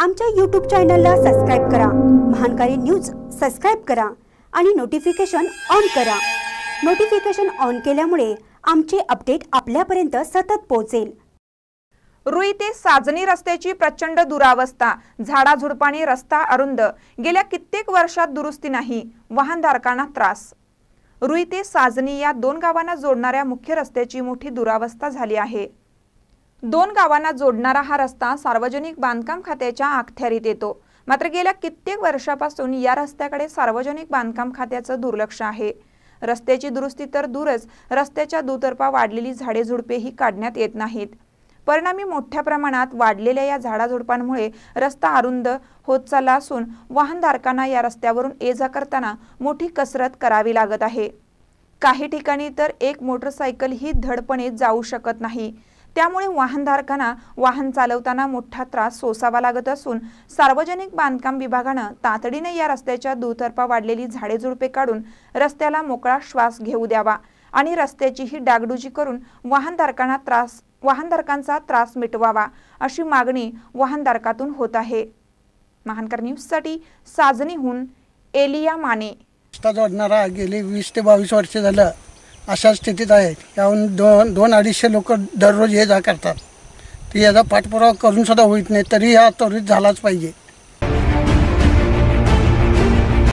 आमच्या यूट्यूब चॅनलला सबस्क्राईब करा महानकारी न्यूज सबस्क्राईब करा आणि नोटिफिकेशन ऑन करा नोटिफिकेशन ऑन केल्यामुळे आमचे अपडेट आपल्यापर्यंत सतत पोहोचेल रुई ते साजनी रस्त्याची प्रचंड दुरावस्था झाडाझुडपाने रस्ता अरुंद गेल्या कित्येक वर्षात दुरुस्ती नाही वाहनधारकांना त्रास रुई ते साजनी या दोन गावांना जोडणाऱ्या मुख्य रस्त्याची मोठी दुरावस्था झाली आहे दोन गावांना जोडणारा हा रस्ता सार्वजनिक बांधकाम खात्याच्या अखत्यारीत येतो मात्र गेल्या कित्येक वर्षापासून या रस्त्याकडे सार्वजनिक बांधकाम खात्याचं दुर्लक्ष आहे रस्त्याची दुरुस्ती तर दूरच रस्त्याच्या दुतर्फा वाढलेली झाडे झुडपेही काढण्यात येत नाहीत परिणामी मोठ्या प्रमाणात वाढलेल्या या झाडाझुडपांमुळे रस्ता अरुंद होत चालला असून वाहनधारकांना या रस्त्यावरून ये जा करताना मोठी कसरत करावी लागत आहे काही ठिकाणी तर एक मोटरसायकल ही धडपणे जाऊ शकत नाही त्यामुळे वाहनधारकांना वाहन चालवताना मोठा त्रास सोसावा लागत असून सार्वजनिक बांधकाम विभागानं तातडीने या रस्त्याच्या दुतर्फा वाढलेली झाडे झुडपे काढून रस्त्याला मोकळा श्वास घेऊ द्यावा आणि रस्त्याचीही डागडुजी करून वाहनधारकांना त्रास वाहनधारकांचा त्रास मिटवावा अशी मागणी वाहनधारकातून होत आहे महानकर न्यूजसाठी साजनीहून एलिया माने जोडणारा वीस ते बावीस वर्ष झालं अशा स्थितीत आहे याहून दोन दोन अडीचशे लोक दररोज ये जा करतात ते याचा पाठपुरावा करूनसुद्धा होईत नाही तरी हा त्वरित झालाच पाहिजे